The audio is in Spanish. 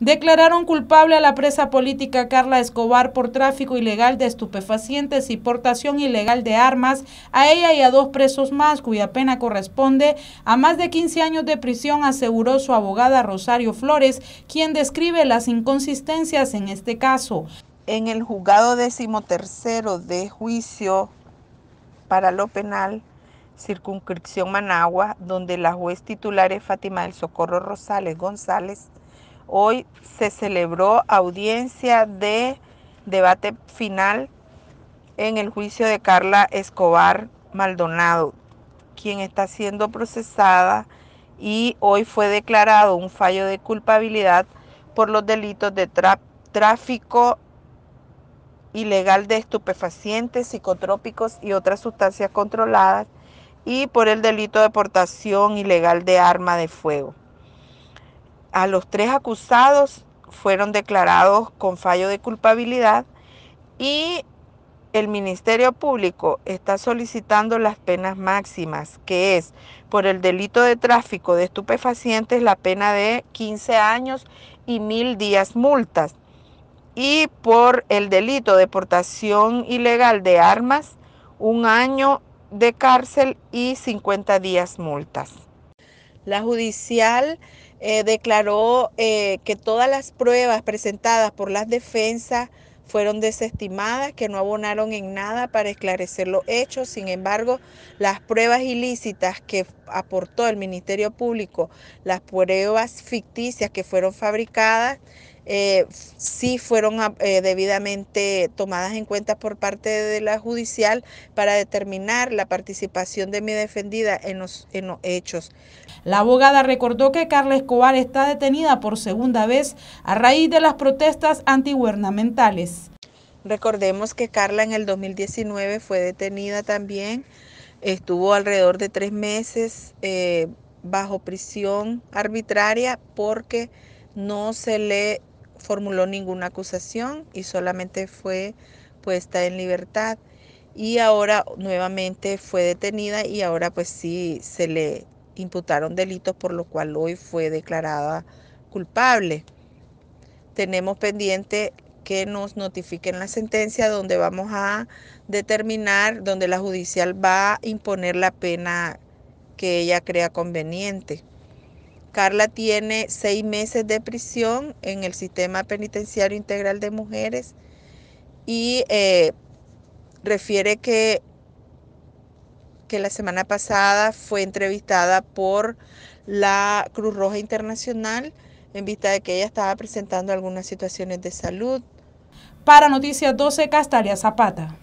declararon culpable a la presa política Carla Escobar por tráfico ilegal de estupefacientes y portación ilegal de armas a ella y a dos presos más, cuya pena corresponde a más de 15 años de prisión, aseguró su abogada Rosario Flores, quien describe las inconsistencias en este caso. En el juzgado tercero de juicio para lo penal, circunscripción Managua, donde la juez titular es Fátima del Socorro Rosales González, Hoy se celebró audiencia de debate final en el juicio de Carla Escobar Maldonado, quien está siendo procesada y hoy fue declarado un fallo de culpabilidad por los delitos de tráfico ilegal de estupefacientes, psicotrópicos y otras sustancias controladas y por el delito de portación ilegal de arma de fuego. A los tres acusados fueron declarados con fallo de culpabilidad y el Ministerio Público está solicitando las penas máximas, que es por el delito de tráfico de estupefacientes la pena de 15 años y mil días multas, y por el delito de portación ilegal de armas un año de cárcel y 50 días multas. La judicial eh, declaró eh, que todas las pruebas presentadas por las defensas fueron desestimadas, que no abonaron en nada para esclarecer los hechos. Sin embargo, las pruebas ilícitas que aportó el Ministerio Público, las pruebas ficticias que fueron fabricadas, eh, sí fueron eh, debidamente tomadas en cuenta por parte de la judicial para determinar la participación de mi defendida en los, en los hechos. La abogada recordó que Carla Escobar está detenida por segunda vez a raíz de las protestas antigubernamentales. Recordemos que Carla en el 2019 fue detenida también, estuvo alrededor de tres meses eh, bajo prisión arbitraria porque no se le formuló ninguna acusación y solamente fue puesta en libertad y ahora nuevamente fue detenida y ahora pues sí se le imputaron delitos por lo cual hoy fue declarada culpable. Tenemos pendiente que nos notifiquen la sentencia donde vamos a determinar, donde la judicial va a imponer la pena que ella crea conveniente. Carla tiene seis meses de prisión en el sistema penitenciario integral de mujeres y eh, refiere que, que la semana pasada fue entrevistada por la Cruz Roja Internacional en vista de que ella estaba presentando algunas situaciones de salud. Para Noticias 12, Castalia Zapata.